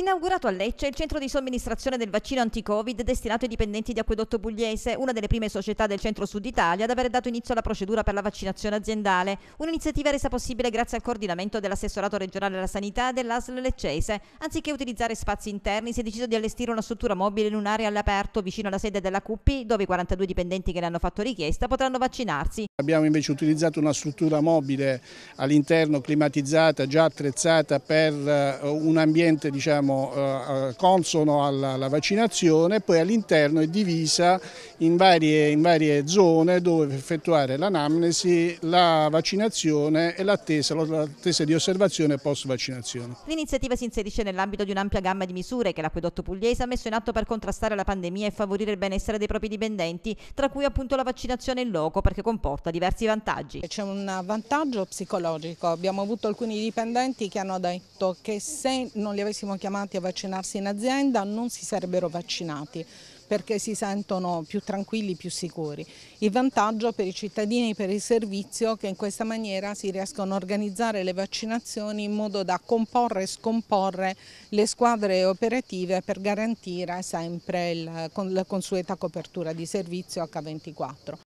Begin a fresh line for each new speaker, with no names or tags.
Inaugurato a Lecce il centro di somministrazione del vaccino anti-Covid destinato ai dipendenti di Acquedotto Pugliese, una delle prime società del centro-sud Italia ad aver dato inizio alla procedura per la vaccinazione aziendale, un'iniziativa resa possibile grazie al coordinamento dell'assessorato regionale alla sanità e dell'ASL leccese. Anziché utilizzare spazi interni, si è deciso di allestire una struttura mobile in un'area all'aperto vicino alla sede della CUPI, dove i 42 dipendenti che ne hanno fatto richiesta potranno vaccinarsi.
Abbiamo invece utilizzato una struttura mobile all'interno climatizzata, già attrezzata per eh, un ambiente diciamo diciamo, eh, eh, consono alla, alla, vaccinazione, poi all'interno è divisa in varie, in varie, zone dove effettuare l'anamnesi, la vaccinazione e l'attesa di osservazione post vaccinazione.
L'iniziativa si inserisce nell'ambito di un'ampia gamma di misure che l'acquedotto pugliese ha messo in atto per contrastare la pandemia e favorire il benessere dei propri
dipendenti, tra cui appunto la vaccinazione in loco perché comporta diversi vantaggi. C'è un vantaggio psicologico, abbiamo avuto alcuni dipendenti che hanno detto che se non li avessimo chiamati chiamati a vaccinarsi in azienda non si sarebbero vaccinati perché si sentono più tranquilli, più sicuri. Il vantaggio per i cittadini, e per il servizio, è che in questa maniera si riescono a organizzare le vaccinazioni in modo da comporre e scomporre le squadre operative per garantire sempre la consueta copertura di servizio H24.